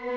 اهلا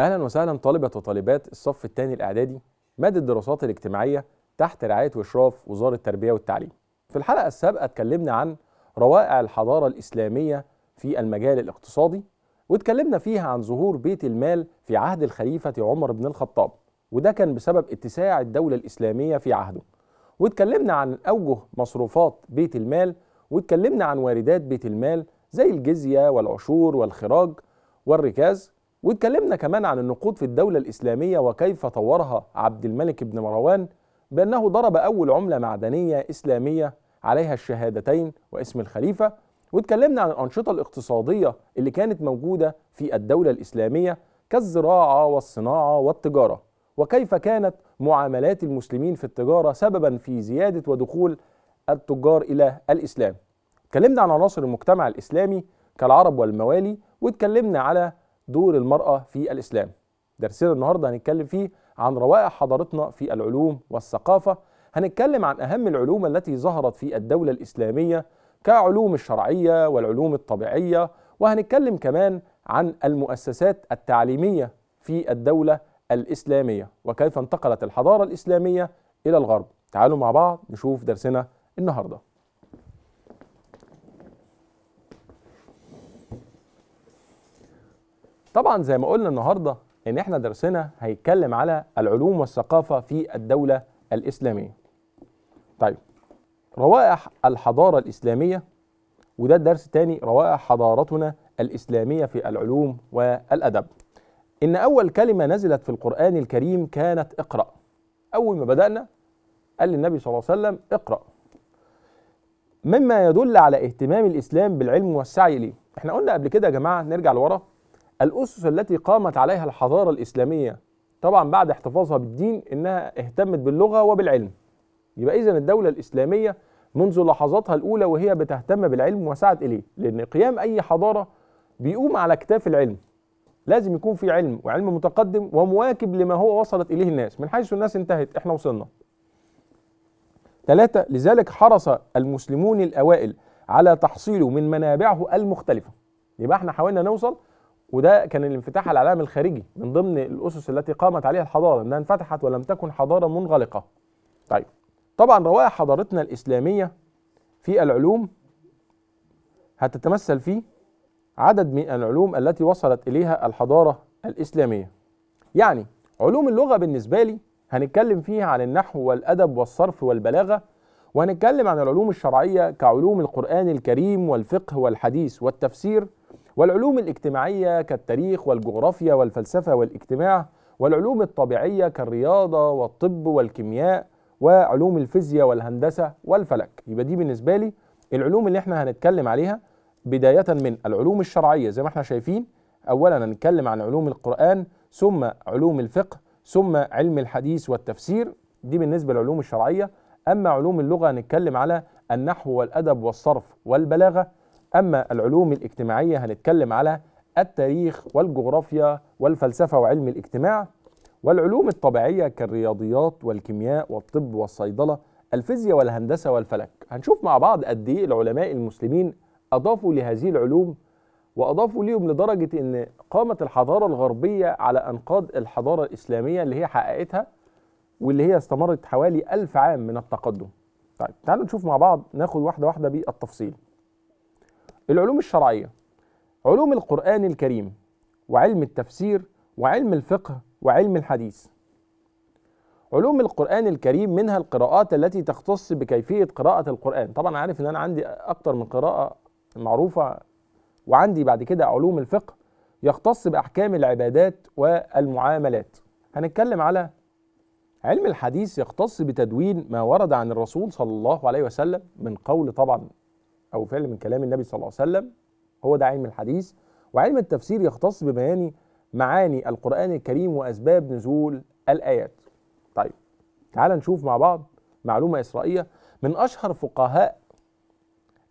وسهلا طالبه وطالبات الصف الثاني الاعدادي ماده الدراسات الاجتماعيه تحت رعايه واشراف وزاره التربيه والتعليم. في الحلقه السابقه اتكلمنا عن روائع الحضاره الاسلاميه في المجال الاقتصادي واتكلمنا فيها عن ظهور بيت المال في عهد الخليفة عمر بن الخطاب وده كان بسبب اتساع الدولة الإسلامية في عهده واتكلمنا عن أوجه مصروفات بيت المال واتكلمنا عن واردات بيت المال زي الجزية والعشور والخراج والركاز واتكلمنا كمان عن النقود في الدولة الإسلامية وكيف طورها عبد الملك بن مروان بأنه ضرب أول عملة معدنية إسلامية عليها الشهادتين واسم الخليفة واتكلمنا عن الأنشطة الاقتصادية اللي كانت موجودة في الدولة الإسلامية كالزراعة والصناعة والتجارة وكيف كانت معاملات المسلمين في التجارة سببا في زيادة ودخول التجار إلى الإسلام اتكلمنا عن عناصر المجتمع الإسلامي كالعرب والموالي واتكلمنا على دور المرأة في الإسلام درسنا النهاردة هنتكلم فيه عن روائح حضارتنا في العلوم والثقافة هنتكلم عن أهم العلوم التي ظهرت في الدولة الإسلامية كعلوم الشرعية والعلوم الطبيعية وهنتكلم كمان عن المؤسسات التعليمية في الدولة الإسلامية وكيف انتقلت الحضارة الإسلامية إلى الغرب تعالوا مع بعض نشوف درسنا النهارده طبعا زي ما قلنا النهارده ان احنا درسنا هيتكلم على العلوم والثقافه في الدوله الاسلاميه. طيب روائح الحضارة الإسلامية وده الدرس الثاني روائح حضارتنا الإسلامية في العلوم والأدب إن أول كلمة نزلت في القرآن الكريم كانت اقرأ أول ما بدأنا قال للنبي صلى الله عليه وسلم اقرأ مما يدل على اهتمام الإسلام بالعلم والسعي ليه احنا قلنا قبل كده يا جماعة نرجع لورا الأسس التي قامت عليها الحضارة الإسلامية طبعا بعد احتفاظها بالدين إنها اهتمت باللغة وبالعلم يبقى إذا الدولة الإسلامية منذ لحظاتها الأولى وهي بتهتم بالعلم وسعت إليه لأن قيام أي حضارة بيقوم على كتاف العلم لازم يكون في علم وعلم متقدم ومواكب لما هو وصلت إليه الناس من حيث الناس انتهت إحنا وصلنا ثلاثة لذلك حرص المسلمون الأوائل على تحصيله من منابعه المختلفة يبقى احنا حاولنا نوصل وده كان الانفتاح على العالم الخارجي من ضمن الأسس التي قامت عليها الحضارة أنها انفتحت ولم تكن حضارة منغلقة طيب طبعا روائع حضارتنا الإسلامية في العلوم هتتمثل في عدد من العلوم التي وصلت إليها الحضارة الإسلامية يعني علوم اللغة بالنسبة لي هنتكلم فيها عن النحو والأدب والصرف والبلاغة وهنتكلم عن العلوم الشرعية كعلوم القرآن الكريم والفقه والحديث والتفسير والعلوم الاجتماعية كالتاريخ والجغرافيا والفلسفة والاجتماع والعلوم الطبيعية كالرياضة والطب والكيمياء وعلوم الفيزياء والهندسه والفلك يبقى دي بالنسبه لي العلوم اللي احنا هنتكلم عليها بدايه من العلوم الشرعيه زي ما احنا شايفين اولا هنتكلم عن علوم القران ثم علوم الفقه ثم علم الحديث والتفسير دي بالنسبه للعلوم الشرعيه اما علوم اللغه هنتكلم على النحو والادب والصرف والبلاغه اما العلوم الاجتماعيه هنتكلم على التاريخ والجغرافيا والفلسفه وعلم الاجتماع والعلوم الطبيعية كالرياضيات والكيمياء والطب والصيدلة الفيزياء والهندسة والفلك هنشوف مع بعض قد إيه العلماء المسلمين أضافوا لهذه العلوم وأضافوا ليهم لدرجة أن قامت الحضارة الغربية على أنقاض الحضارة الإسلامية اللي هي حققتها واللي هي استمرت حوالي ألف عام من التقدم طيب تعالوا نشوف مع بعض ناخد واحدة واحدة بالتفصيل العلوم الشرعية علوم القرآن الكريم وعلم التفسير وعلم الفقه وعلم الحديث علوم القرآن الكريم منها القراءات التي تختص بكيفية قراءة القرآن طبعا عارف ان انا عندي اكتر من قراءة معروفة وعندي بعد كده علوم الفقه يختص بأحكام العبادات والمعاملات هنتكلم على علم الحديث يختص بتدوين ما ورد عن الرسول صلى الله عليه وسلم من قول طبعا أو فعل من كلام النبي صلى الله عليه وسلم هو ده علم الحديث وعلم التفسير يختص ببيان معاني القرآن الكريم وأسباب نزول الآيات طيب تعال نشوف مع بعض معلومة إسرائيلية من أشهر فقهاء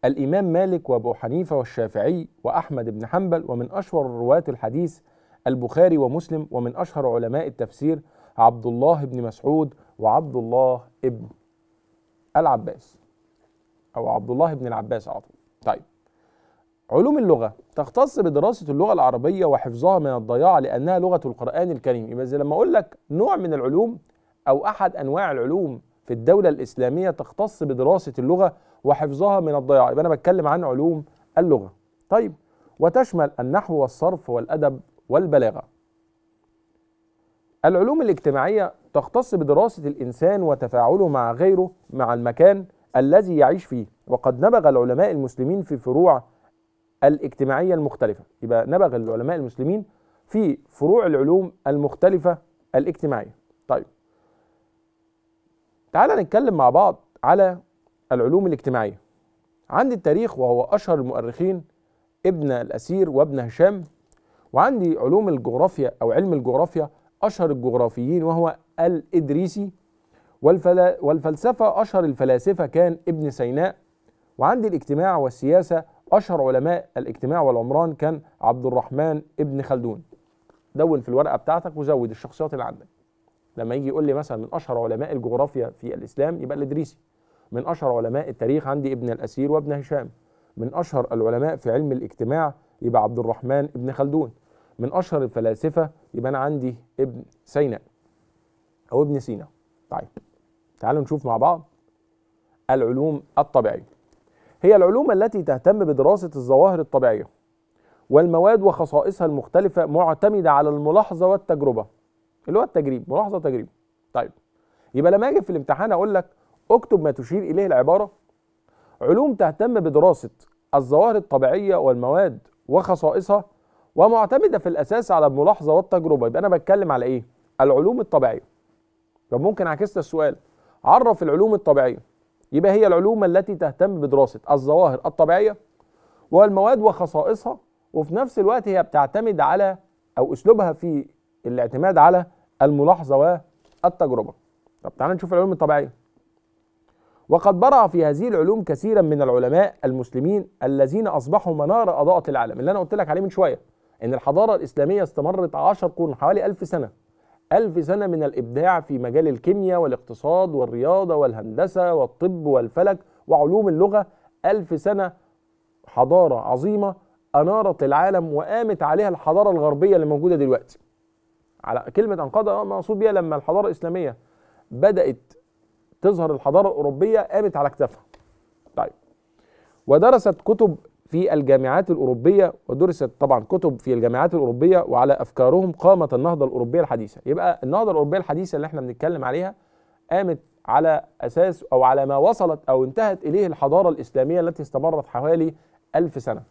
الإمام مالك وأبو حنيفة والشافعي وأحمد بن حنبل ومن أشهر رواة الحديث البخاري ومسلم ومن أشهر علماء التفسير عبد الله بن مسعود وعبد الله ابن العباس أو عبد الله بن العباس عفوا طيب علوم اللغة تختص بدراسة اللغة العربية وحفظها من الضياع لأنها لغة القرآن الكريم يبقى زي لما أقول لك نوع من العلوم أو أحد أنواع العلوم في الدولة الإسلامية تختص بدراسة اللغة وحفظها من الضياع يبقى أنا بتكلم عن علوم اللغة طيب وتشمل النحو والصرف والأدب والبلاغة العلوم الاجتماعية تختص بدراسة الإنسان وتفاعله مع غيره مع المكان الذي يعيش فيه وقد نبغ العلماء المسلمين في فروع الاجتماعية المختلفة يبقى نبغ العلماء المسلمين في فروع العلوم المختلفة الاجتماعية طيب تعال نتكلم مع بعض على العلوم الاجتماعية عندي التاريخ وهو أشهر المؤرخين ابن الأسير وابن هشام وعندي علوم الجغرافيا أو علم الجغرافيا أشهر الجغرافيين وهو الإدريسي والفل... والفلسفة أشهر الفلاسفة كان ابن سيناء وعندي الاجتماع والسياسة اشهر علماء الاجتماع والعمران كان عبد الرحمن ابن خلدون دون في الورقه بتاعتك وزود الشخصيات اللي عندك لما يجي يقول لي مثلا من اشهر علماء الجغرافيا في الاسلام يبقى الادريسي من اشهر علماء التاريخ عندي ابن الاسير وابن هشام من اشهر العلماء في علم الاجتماع يبقى عبد الرحمن ابن خلدون من اشهر الفلاسفه يبقى انا عندي ابن سينا او ابن سينا طيب تعالوا نشوف مع بعض العلوم الطبيعيه هي العلوم التي تهتم بدراسة الظواهر الطبيعية والمواد وخصائصها المختلفة معتمدة على الملاحظة والتجربة اللي هو التجريب ملاحظة وتجريب طيب يبقى لما أجي في الامتحان أقول لك اكتب ما تشير إليه العبارة علوم تهتم بدراسة الظواهر الطبيعية والمواد وخصائصها ومعتمدة في الأساس على الملاحظة والتجربة يبقى أنا بتكلم على إيه؟ العلوم الطبيعية طب ممكن عكست السؤال عرف العلوم الطبيعية يبقى هي العلوم التي تهتم بدراسة الظواهر الطبيعية والمواد وخصائصها وفي نفس الوقت هي بتعتمد على أو أسلوبها في الاعتماد على الملاحظة والتجربة طب تعالى نشوف العلوم الطبيعية وقد برع في هذه العلوم كثيرا من العلماء المسلمين الذين أصبحوا منار أضاءة العالم اللي أنا قلت لك عليه من شوية إن الحضارة الإسلامية استمرت عشر قرون حوالي ألف سنة ألف سنة من الإبداع في مجال الكيمياء والاقتصاد والرياضة والهندسة والطب والفلك وعلوم اللغة ألف سنة حضارة عظيمة أنارت العالم وقامت عليها الحضارة الغربية اللي موجودة دلوقتي على كلمة أنقضة مقصود بيها لما الحضارة الإسلامية بدأت تظهر الحضارة الأوروبية قامت على اكتافها طيب ودرست كتب في الجامعات الأوروبية ودرست طبعا كتب في الجامعات الأوروبية وعلى أفكارهم قامت النهضة الأوروبية الحديثة يبقى النهضة الأوروبية الحديثة اللي احنا بنتكلم عليها قامت على أساس أو على ما وصلت أو انتهت إليه الحضارة الإسلامية التي استمرت حوالي ألف سنة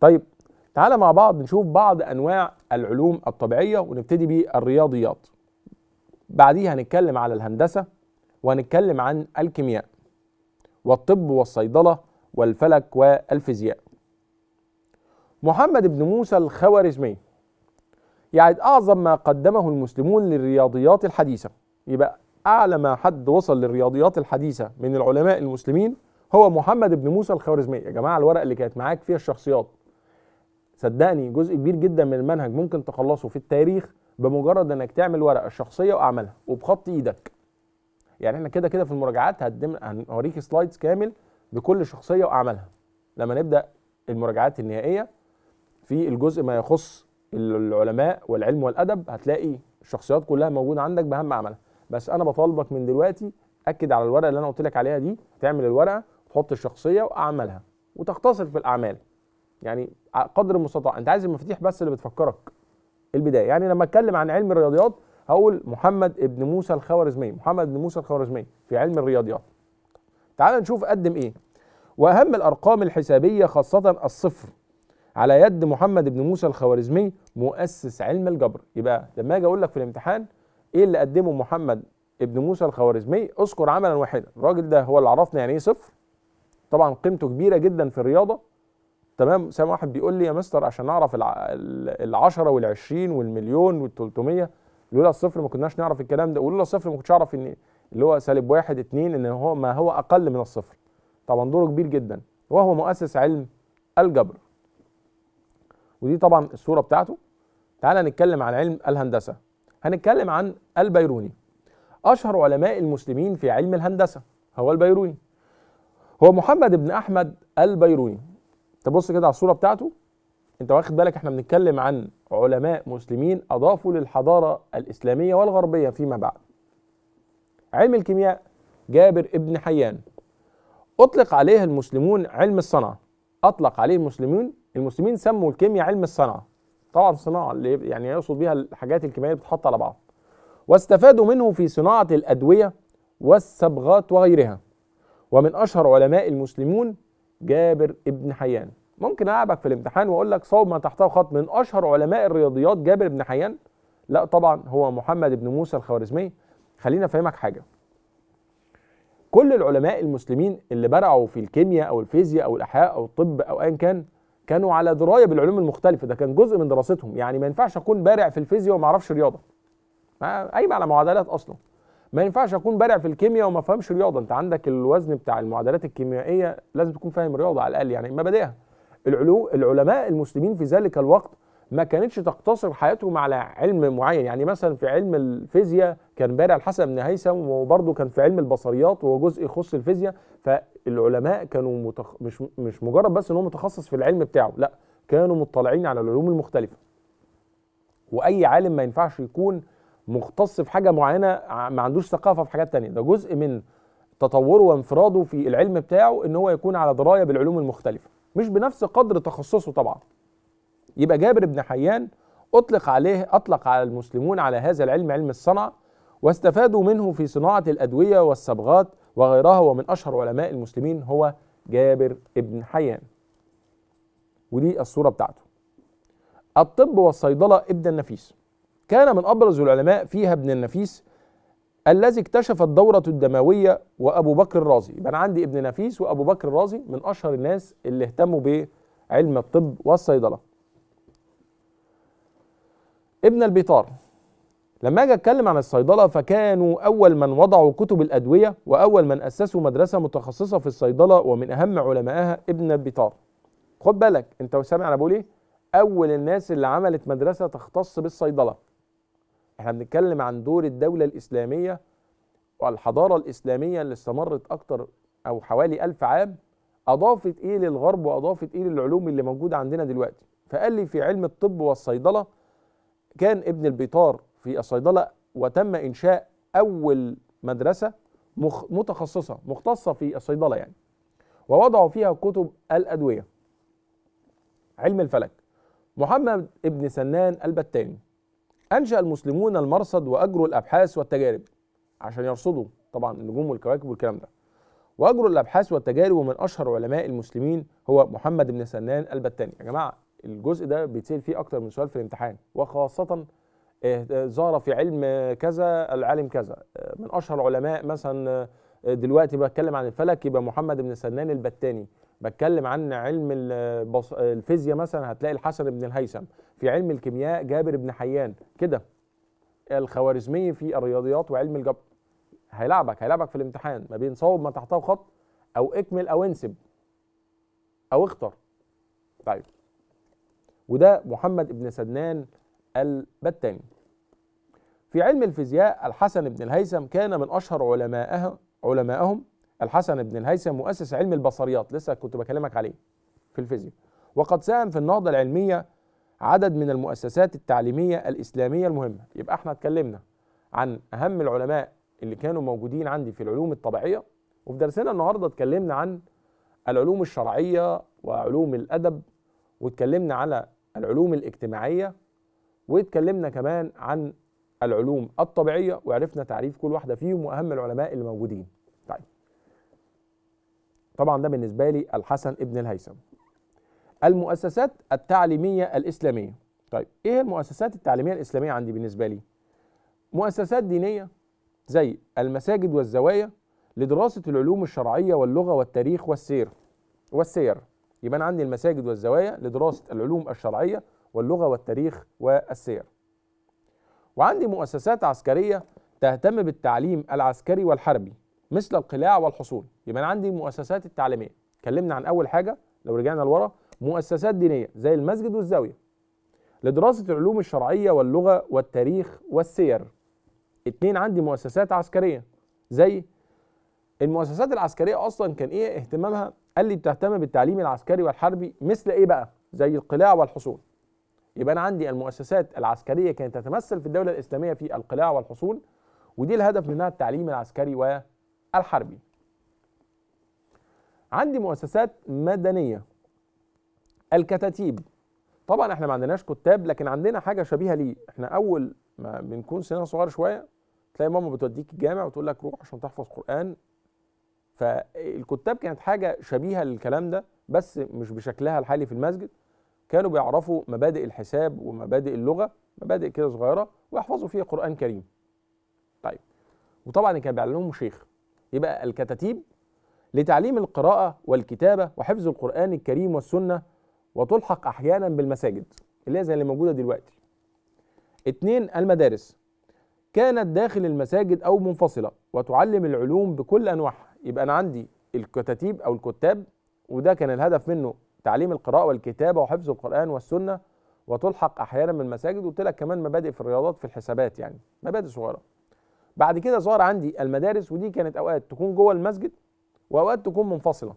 طيب تعالى مع بعض نشوف بعض أنواع العلوم الطبيعية ونبتدي بالرياضيات بعديها هنتكلم على الهندسة وهنتكلم عن الكيمياء والطب والصيدلة والفلك والفيزياء محمد بن موسى الخوارزمي يعد أعظم ما قدمه المسلمون للرياضيات الحديثة يبقى أعلى ما حد وصل للرياضيات الحديثة من العلماء المسلمين هو محمد بن موسى الخوارزمي يا جماعة الورقة اللي كانت معاك فيها الشخصيات صدقني جزء كبير جدا من المنهج ممكن تخلصه في التاريخ بمجرد انك تعمل ورقه الشخصيه واعملها وبخط ايدك يعني احنا كده كده في المراجعات هنوريك سلايدز كامل بكل شخصيه واعمالها لما نبدا المراجعات النهائيه في الجزء ما يخص العلماء والعلم والادب هتلاقي الشخصيات كلها موجوده عندك باهم عملها بس انا بطالبك من دلوقتي اكد على الورقه اللي انا قلت لك عليها دي تعمل الورقه تحط الشخصيه واعمالها وتختصر في الاعمال يعني قدر المستطاع انت عايز المفاتيح بس اللي بتفكرك البدايه يعني لما اتكلم عن علم الرياضيات هقول محمد ابن موسى الخوارزمي محمد ابن موسى الخوارزمي في علم الرياضيات تعال نشوف قدم ايه واهم الارقام الحسابيه خاصه الصفر على يد محمد بن موسى الخوارزمي مؤسس علم الجبر يبقى لما اجي اقول لك في الامتحان ايه اللي قدمه محمد ابن موسى الخوارزمي اذكر عملا واحدا الراجل ده هو اللي عرفنا يعني ايه صفر طبعا قيمته كبيره جدا في الرياضه تمام سامع واحد بيقول لي يا مستر عشان نعرف وال20 والمليون وال300 لولا الصفر ما كناش نعرف الكلام ده ولولا الصفر ما كنتش اعرف ان اللي هو سالب واحد اتنين ان هو ما هو اقل من الصفر طبعا دوره كبير جدا وهو مؤسس علم الجبر ودي طبعا الصوره بتاعته تعالى نتكلم عن علم الهندسه هنتكلم عن البيروني اشهر علماء المسلمين في علم الهندسه هو البيروني هو محمد بن احمد البيروني تبص كده على الصوره بتاعته انت واخد بالك احنا بنتكلم عن علماء مسلمين اضافوا للحضاره الاسلاميه والغربيه فيما بعد علم الكيمياء جابر ابن حيان أطلق عليه المسلمون علم الصنعة أطلق عليه المسلمون المسلمين سموا الكيمياء علم الصنعة طبعا صناعة اللي يعني يقصد بها الحاجات الكيميائية بتتحط على بعض واستفادوا منه في صناعة الأدوية والصبغات وغيرها ومن أشهر علماء المسلمون جابر ابن حيان ممكن أعبك في الامتحان وأقول لك صوب ما تحته خط من أشهر علماء الرياضيات جابر ابن حيان لا طبعا هو محمد بن موسى الخوارزمي خليني افهمك حاجه كل العلماء المسلمين اللي برعوا في الكيمياء او الفيزياء او الاحياء او الطب او ايا كان كانوا على درايه بالعلوم المختلفه ده كان جزء من دراستهم يعني ما ينفعش اكون بارع في الفيزياء وما اعرفش رياضه ما قايمه على معادلات اصلا ما ينفعش اكون بارع في الكيمياء وما افهمش رياضه انت عندك الوزن بتاع المعادلات الكيميائيه لازم تكون فاهم رياضه على الاقل يعني مبادئها العلماء المسلمين في ذلك الوقت ما كانتش تقتصر حياتهم على علم معين يعني مثلا في علم الفيزياء كان بارع الحسن بن هيثم وبرضه كان في علم البصريات وهو جزء يخص الفيزياء فالعلماء كانوا متخ... مش مش مجرد بس ان هو متخصص في العلم بتاعه لا كانوا مطلعين على العلوم المختلفه واي عالم ما ينفعش يكون مختص في حاجه معينه ما عندوش ثقافه في حاجات تانية ده جزء من تطوره وانفراده في العلم بتاعه ان هو يكون على درايه بالعلوم المختلفه مش بنفس قدر تخصصه طبعا يبقى جابر بن حيان أطلق عليه أطلق على المسلمون على هذا العلم علم الصنعة واستفادوا منه في صناعة الأدوية والصبغات وغيرها ومن أشهر علماء المسلمين هو جابر بن حيان ودي الصورة بتاعته الطب والصيدلة ابن النفيس كان من أبرز العلماء فيها ابن النفيس الذي اكتشف الدورة الدموية وأبو بكر الرازي يبقى أنا عندي ابن نفيس وأبو بكر الرازي من أشهر الناس اللي اهتموا بعلم الطب والصيدلة ابن البيطار لما اجي اتكلم عن الصيدله فكانوا اول من وضعوا كتب الادويه واول من اسسوا مدرسه متخصصه في الصيدله ومن اهم علمائها ابن البيطار خد بالك انت سامع انا بقول ايه اول الناس اللي عملت مدرسه تختص بالصيدله احنا بنتكلم عن دور الدوله الاسلاميه والحضاره الاسلاميه اللي استمرت اكتر او حوالي ألف عام اضافت ايه للغرب واضافت ايه للعلوم اللي موجوده عندنا دلوقتي فقال لي في علم الطب والصيدله كان ابن البيطار في الصيدلة وتم إنشاء أول مدرسة مخ متخصصة مختصة في الصيدلة يعني ووضعوا فيها كتب الأدوية علم الفلك محمد ابن سنان البتاني أنشأ المسلمون المرصد وأجروا الأبحاث والتجارب عشان يرصدوا طبعا النجوم والكواكب والكلام ده وأجروا الأبحاث والتجارب ومن أشهر علماء المسلمين هو محمد بن سنان البتاني يا جماعة الجزء ده بيتسال فيه اكتر من سؤال في الامتحان وخاصه آه، آه، ظهر في علم كذا العالم كذا آه، من اشهر العلماء مثلا دلوقتي بتكلم عن الفلك يبقى محمد بن سنان البتاني بتكلم عن علم الفيزياء مثلا هتلاقي الحسن بن الهيثم في علم الكيمياء جابر بن حيان كده الخوارزمي في الرياضيات وعلم الجبر هيلعبك هيلعبك في الامتحان ما بين صوب ما تحته خط او اكمل او انسب او اختر طيب وده محمد ابن سدنان البتاني في علم الفيزياء الحسن بن الهيثم كان من أشهر علمائها علمائهم الحسن بن الهيثم مؤسس علم البصريات لسه كنت بكلمك عليه في الفيزياء وقد ساهم في النهضة العلمية عدد من المؤسسات التعليمية الإسلامية المهمة يبقى احنا اتكلمنا عن أهم العلماء اللي كانوا موجودين عندي في العلوم الطبيعية وفي درسنا النهاردة اتكلمنا عن العلوم الشرعية وعلوم الأدب واتكلمنا على العلوم الاجتماعيه واتكلمنا كمان عن العلوم الطبيعيه وعرفنا تعريف كل واحده فيهم واهم العلماء اللي موجودين. طيب. طبعا ده بالنسبه لي الحسن ابن الهيثم. المؤسسات التعليميه الاسلاميه. طيب ايه المؤسسات التعليميه الاسلاميه عندي بالنسبه لي؟ مؤسسات دينيه زي المساجد والزوايا لدراسه العلوم الشرعيه واللغه والتاريخ والسير والسير يبقى عندي المساجد والزوايا لدراسة العلوم الشرعية واللغة والتاريخ والسير وعندي مؤسسات عسكرية تهتم بالتعليم العسكري والحربي مثل القلاع والحصول يبقى عندي المؤسسات التعليمية اتكلمنا عن أول حاجة لو رجعنا لورا مؤسسات دينية زي المسجد والزاوية لدراسة العلوم الشرعية واللغة والتاريخ والسير اتنين عندي مؤسسات عسكرية زي المؤسسات العسكرية أصلا كان إيه اهتمامها قال لي بتهتم بالتعليم العسكري والحربي مثل ايه بقى زي القلاع والحصون يبقى انا عندي المؤسسات العسكريه كانت تتمثل في الدوله الاسلاميه في القلاع والحصون ودي الهدف منها التعليم العسكري والحربي عندي مؤسسات مدنيه الكتاتيب طبعا احنا ما عندناش كتاب لكن عندنا حاجه شبيهه ليه احنا اول ما بنكون سننا صغير شويه تلاقي ماما بتوديك الجامع وتقول لك روح عشان تحفظ قران فالكتاب كانت حاجه شبيهه للكلام ده بس مش بشكلها الحالي في المسجد كانوا بيعرفوا مبادئ الحساب ومبادئ اللغه مبادئ كده صغيره ويحفظوا فيها قران كريم طيب وطبعا كان بيعلمهم شيخ يبقى الكتاتيب لتعليم القراءه والكتابه وحفظ القران الكريم والسنه وتلحق احيانا بالمساجد اللي هي زي اللي موجوده دلوقتي اثنين المدارس كانت داخل المساجد او منفصله وتعلم العلوم بكل انواعها يبقى انا عندي الكتاتيب او الكتاب وده كان الهدف منه تعليم القراءه والكتابه وحفظ القران والسنه وتلحق احيانا من المساجد وقلت لك كمان مبادئ في الرياضات في الحسابات يعني مبادئ صغيره بعد كده ظهر عندي المدارس ودي كانت اوقات تكون جوه المسجد واوقات تكون منفصله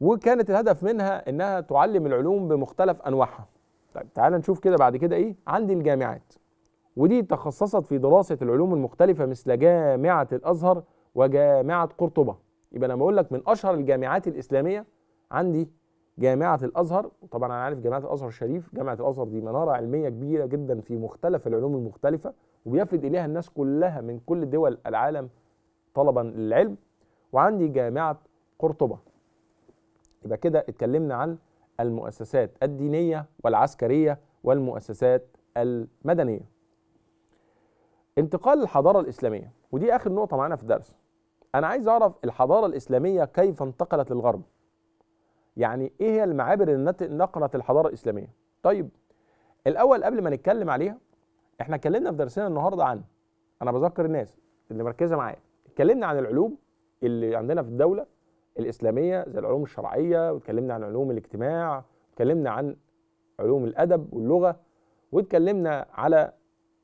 وكانت الهدف منها انها تعلم العلوم بمختلف انواعها طيب تعال نشوف كده بعد كده ايه عندي الجامعات ودي تخصصت في دراسه العلوم المختلفه مثل جامعه الازهر وجامعة قرطبة يبقى لما أقول لك من أشهر الجامعات الإسلامية عندي جامعة الأزهر طبعا أنا عارف جامعة الأزهر الشريف جامعة الأزهر دي منارة علمية كبيرة جدا في مختلف العلوم المختلفة وبيفد إليها الناس كلها من كل دول العالم طلبا للعلم وعندي جامعة قرطبة يبقى كده اتكلمنا عن المؤسسات الدينية والعسكرية والمؤسسات المدنية انتقال الحضارة الإسلامية ودي آخر نقطة معانا في الدرس انا عايز اعرف الحضاره الاسلاميه كيف انتقلت للغرب يعني ايه هي المعابر اللي نقلت الحضاره الاسلاميه طيب الاول قبل ما نتكلم عليها احنا اتكلمنا في درسنا النهارده عن انا بذكر الناس اللي مركزه معايا اتكلمنا عن العلوم اللي عندنا في الدوله الاسلاميه زي العلوم الشرعيه واتكلمنا عن علوم الاجتماع واتكلمنا عن علوم الادب واللغه واتكلمنا على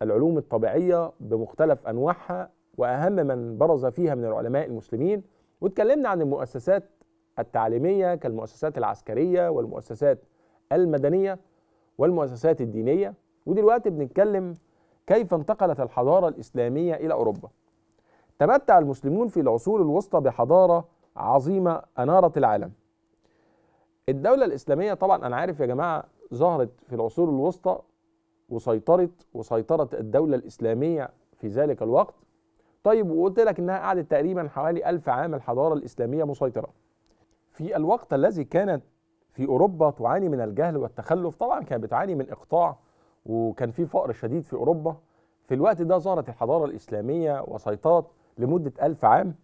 العلوم الطبيعيه بمختلف انواعها واهم من برز فيها من العلماء المسلمين واتكلمنا عن المؤسسات التعليميه كالمؤسسات العسكريه والمؤسسات المدنيه والمؤسسات الدينيه ودلوقتي بنتكلم كيف انتقلت الحضاره الاسلاميه الى اوروبا. تمتع المسلمون في العصور الوسطى بحضاره عظيمه انارت العالم. الدوله الاسلاميه طبعا انا عارف يا جماعه ظهرت في العصور الوسطى وسيطرت وسيطرت الدوله الاسلاميه في ذلك الوقت طيب وقلت لك انها قعدت تقريبا حوالي ألف عام الحضاره الاسلاميه مسيطره في الوقت الذي كانت في اوروبا تعاني من الجهل والتخلف طبعا كانت بتعاني من اقطاع وكان في فقر شديد في اوروبا في الوقت ده ظهرت الحضاره الاسلاميه وسيطرت لمده ألف عام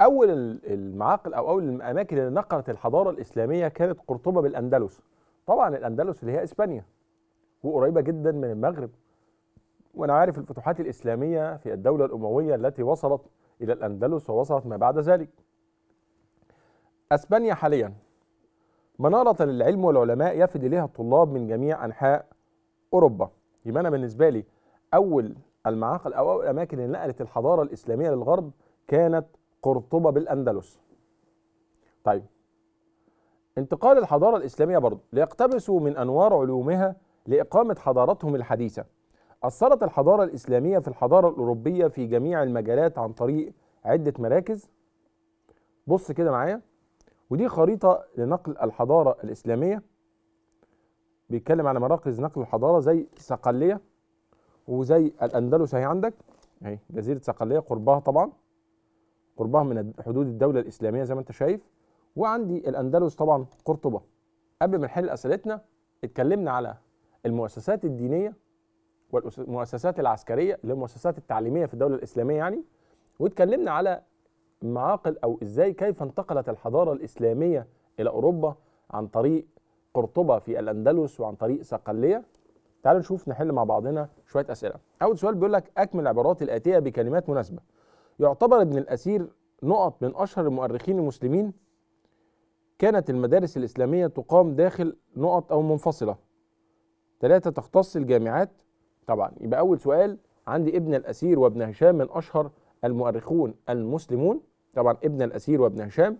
اول المعاقل او اول الاماكن اللي نقلت الحضاره الاسلاميه كانت قرطبه بالاندلس طبعا الاندلس اللي هي اسبانيا وقريبه جدا من المغرب وأنا عارف الفتوحات الإسلامية في الدولة الأموية التي وصلت إلى الأندلس ووصلت ما بعد ذلك أسبانيا حاليا منارة للعلم والعلماء يفد إليها الطلاب من جميع أنحاء أوروبا يبقى أنا بالنسبة لي أول المعاقل أو أول الأماكن اللي نقلت الحضارة الإسلامية للغرب كانت قرطبة بالأندلس طيب انتقال الحضارة الإسلامية برضه ليقتبسوا من أنوار علومها لإقامة حضارتهم الحديثة أثرت الحضارة الإسلامية في الحضارة الأوروبية في جميع المجالات عن طريق عدة مراكز بص كده معايا ودي خريطة لنقل الحضارة الإسلامية بيتكلم على مراكز نقل الحضارة زي صقلية وزي الأندلس أهي عندك أهي جزيرة صقلية قربها طبعا قربها من حدود الدولة الإسلامية زي ما أنت شايف وعندي الأندلس طبعا قرطبة قبل ما نحل أسئلتنا اتكلمنا على المؤسسات الدينية والمؤسسات العسكريه للمؤسسات التعليميه في الدوله الاسلاميه يعني واتكلمنا على معاقل او ازاي كيف انتقلت الحضاره الاسلاميه الى اوروبا عن طريق قرطبه في الاندلس وعن طريق صقليه تعالوا نشوف نحل مع بعضنا شويه اسئله اول سؤال بيقول لك اكمل العبارات الاتيه بكلمات مناسبه يعتبر ابن الاسير نقط من اشهر المؤرخين المسلمين كانت المدارس الاسلاميه تقام داخل نقط او منفصله ثلاثه تختص الجامعات طبعا يبقى أول سؤال عندي ابن الأسير وابن هشام من أشهر المؤرخون المسلمون طبعا ابن الأسير وابن هشام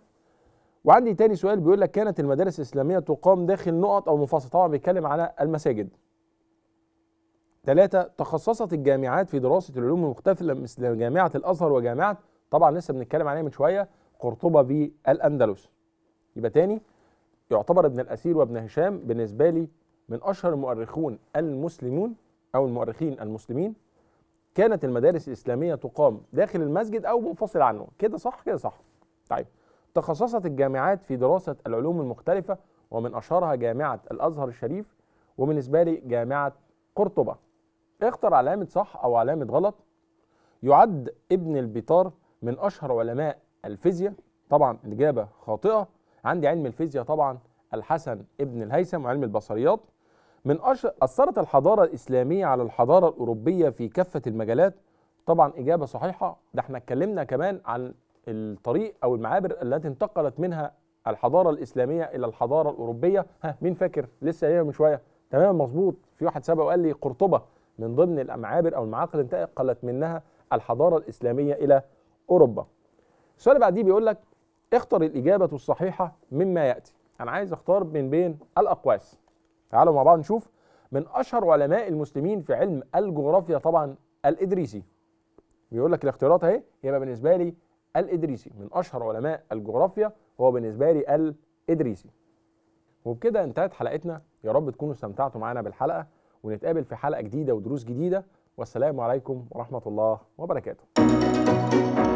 وعندي تاني سؤال بيقول لك كانت المدارس الإسلامية تقام داخل نقط أو مفاصل طبعا بيتكلم على المساجد ثلاثة تخصصت الجامعات في دراسة العلوم المختلفة مثل جامعة الأزهر وجامعة طبعا لسه بنتكلم عليها من شوية قرطبة بالأندلس يبقى تاني يعتبر ابن الأسير وابن هشام بالنسبة لي من أشهر المؤرخون المسلمون أو المؤرخين المسلمين كانت المدارس الإسلامية تقام داخل المسجد أو منفصل عنه كده صح كده صح طيب تخصصت الجامعات في دراسة العلوم المختلفة ومن أشهرها جامعة الأزهر الشريف ومن لي جامعة قرطبة اختر علامة صح أو علامة غلط يعد ابن البيطار من أشهر علماء الفيزياء طبعا الاجابه خاطئة عندي علم الفيزياء طبعا الحسن ابن الهيثم وعلم البصريات من أثرت الحضارة الإسلامية على الحضارة الأوروبية في كافة المجالات طبعا إجابة صحيحة ده احنا اتكلمنا كمان عن الطريق أو المعابر التي انتقلت منها الحضارة الإسلامية إلى الحضارة الأوروبية ها مين فاكر لسه قايلها من شوية تمام مظبوط في واحد سبق وقال لي قرطبة من ضمن المعابر أو المعاقل انتقلت منها الحضارة الإسلامية إلى أوروبا السؤال اللي بعديه بيقول لك اختر الإجابة الصحيحة مما يأتي أنا عايز أختار من بين الأقواس تعالوا مع بعض نشوف من اشهر علماء المسلمين في علم الجغرافيا طبعا الادريسي بيقول لك الاختيارات اهي يبقى بالنسبه لي الادريسي من اشهر علماء الجغرافيا هو بالنسبه لي الادريسي وبكده انتهت حلقتنا يا رب تكونوا استمتعتوا معانا بالحلقه ونتقابل في حلقه جديده ودروس جديده والسلام عليكم ورحمه الله وبركاته